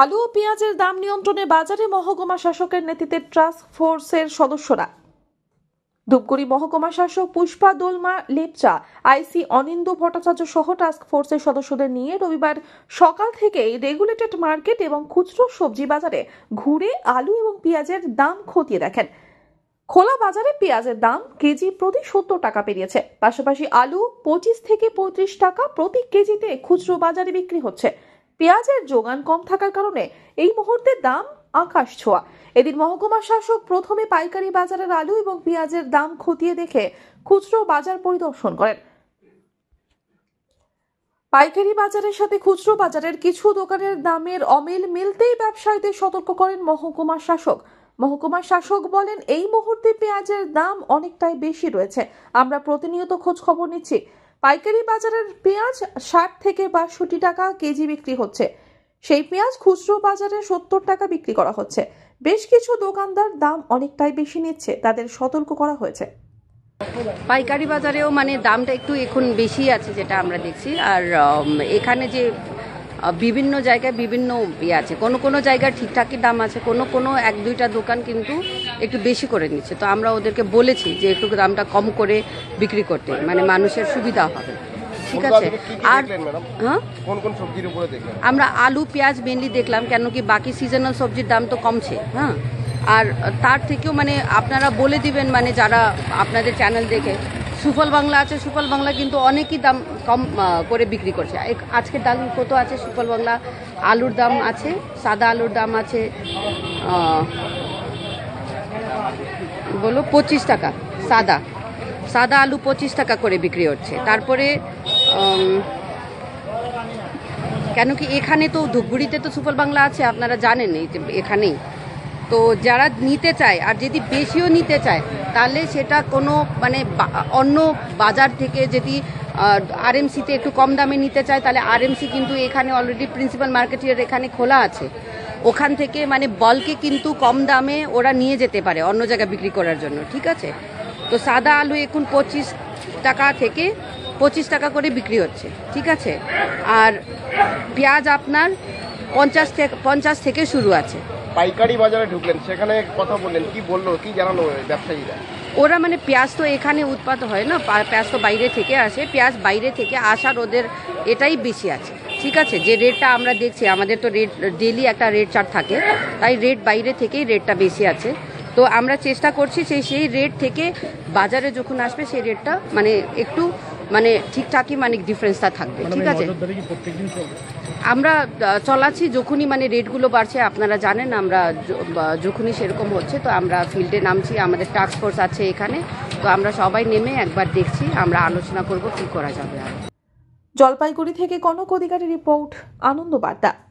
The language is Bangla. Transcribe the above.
আলু ও পেঁয়াজের দাম নিয়ন্ত্রণে বাজারে মহকুমা শাসকের নেতৃত্বে ট্রাস্ক ফোর্সের সদস্যরা ধূপগুড়ি মহকুমা শাসক পুষ্পা দোলমা লেপচা আইসি অনিন্দু ভট্টাচার্য সহ টাস্ক ফোর্সের সদস্যদের নিয়ে রবিবার সকাল থেকেই রেগুলেটেড মার্কেট এবং খুচরো সবজি বাজারে ঘুরে আলু এবং পেঁয়াজের দাম খতিয়ে দেখেন খোলা বাজারে পেঁয়াজের দাম কেজি প্রতি সত্তর টাকা পেরিয়েছে পাশাপাশি আলু পঁচিশ থেকে পঁয়ত্রিশ টাকা প্রতি কেজিতে খুচরো বাজারে বিক্রি হচ্ছে পেঁয়াজের যোগান কম থাকার কারণে এই মুহূর্তে দাম আকাশ ছোঁয়া এদিন মহকুমা শাসক প্রথমে পাইকারি বাজারের আলু এবং পেঁয়াজের দাম খতিয়ে দেখে খুচরো বাজার পরিদর্শন করেন পাইকারি বাজারের সাথে খুচরো বাজারের কিছু দোকানের দামের অমিল মিলতেই ব্যবসায়ীদের সতর্ক করেন মহকুমা শাসক মহকুমা শাসক বলেন এই মুহূর্তে পেঁয়াজের দাম অনেকটাই বেশি রয়েছে আমরা প্রতিনিয়ত খোঁজ খবর নিচ্ছি পাইকারি বাজারের পেঁয়াজ ষাট থেকে বাষট্টি টাকা কেজি বিক্রি হচ্ছে সেই পেঁয়াজ খুচরো বাজারে সত্তর টাকা বিক্রি করা হচ্ছে বেশ কিছু দোকানদার দাম অনেকটাই বেশি নিচ্ছে তাদের সতর্ক করা হয়েছে পাইকারি বাজারেও মানে দামটা একটু এখন বেশি আছে যেটা আমরা দেখছি আর এখানে যে বিভিন্ন জায়গায় বিভিন্ন ইয়ে আছে কোনো কোনো জায়গায় ঠিকঠাকই দাম আছে কোনো কোনো এক দুইটা দোকান কিন্তু একটু বেশি করে নিচ্ছে তো আমরা ওদেরকে বলেছি যে একটু দামটা কম করে বিক্রি করতে মানে মানুষের সুবিধা হবে ঠিক আছে আর হ্যাঁ কোন সবজির উপরে আমরা আলু পেঁয়াজ মেনলি দেখলাম কেন কি বাকি সিজনাল সবজির দাম তো কমছে হ্যাঁ আর তার থেকেও মানে আপনারা বলে দিবেন মানে যারা আপনাদের চ্যানেল দেখে সুফল বাংলা আছে সুফল বাংলা কিন্তু অনেকই দাম কম করে বিক্রি করছে আজকের ডাল কত আছে সুফল বাংলা আলুর দাম আছে সাদা আলুর দাম আছে বলো পঁচিশ টাকা সাদা সাদা আলু পঁচিশ টাকা করে বিক্রি হচ্ছে তারপরে কেন কি এখানে তো ধূপগুড়িতে তো সুফল বাংলা আছে আপনারা জানেন এখানেই তো যারা নিতে চায় আর যদি বেশিও নিতে চায় তাহলে সেটা কোনো মানে অন্য বাজার থেকে যদি আরএমসিতে একটু কম দামে নিতে চায় তাহলে আরএমসি কিন্তু এখানে অলরেডি প্রিন্সিপাল মার্কেটের এখানে খোলা আছে ওখান থেকে মানে বলকে কিন্তু কম দামে ওরা নিয়ে যেতে পারে অন্য জায়গায় বিক্রি করার জন্য ঠিক আছে তো সাদা আলু এখন পঁচিশ টাকা থেকে পঁচিশ টাকা করে বিক্রি হচ্ছে ঠিক আছে আর পেঁয়াজ আপনার পঞ্চাশ থেকে পঞ্চাশ থেকে শুরু আছে পাইকারি বাজারে ঢুকলেন সেখানে কথা বললেন কি বললো কি জানালো ব্যবসায়ীরা ওরা মানে পেঁয়াজ তো এখানে উৎপাদ হয় না পেঁয়াজ তো বাইরে থেকে আসে পেঁয়াজ বাইরে থেকে আসার ওদের এটাই বেশি আছে ঠিক আছে যে রেটটা আমরা দেখছি আমাদের তো রেট ডেলি একটা রেট চার্ট থাকে তাই রেট বাইরে থেকেই রেটটা বেশি আছে তো আমরা চেষ্টা করছি সেই সেই রেট থেকে বাজারে যখন আসবে সেই রেটটা মানে একটু মানে ঠিকঠাকই মানে ডিফারেন্সটা থাকবে মানে ঠিক আছে আমরা চলাচ্ছি যখনই মানে রেটগুলো বাড়ছে আপনারা জানেন আমরা যখনই সেরকম হচ্ছে তো আমরা ফিল্ডে নামছি আমাদের টাস্ক ফোর্স আছে এখানে তো আমরা সবাই নেমে একবার দেখছি আমরা আলোচনা করব কি করা যাবে আর জলপাইগুড়ি থেকে কনক অধিকারী রিপোর্ট আনন্দ বার্তা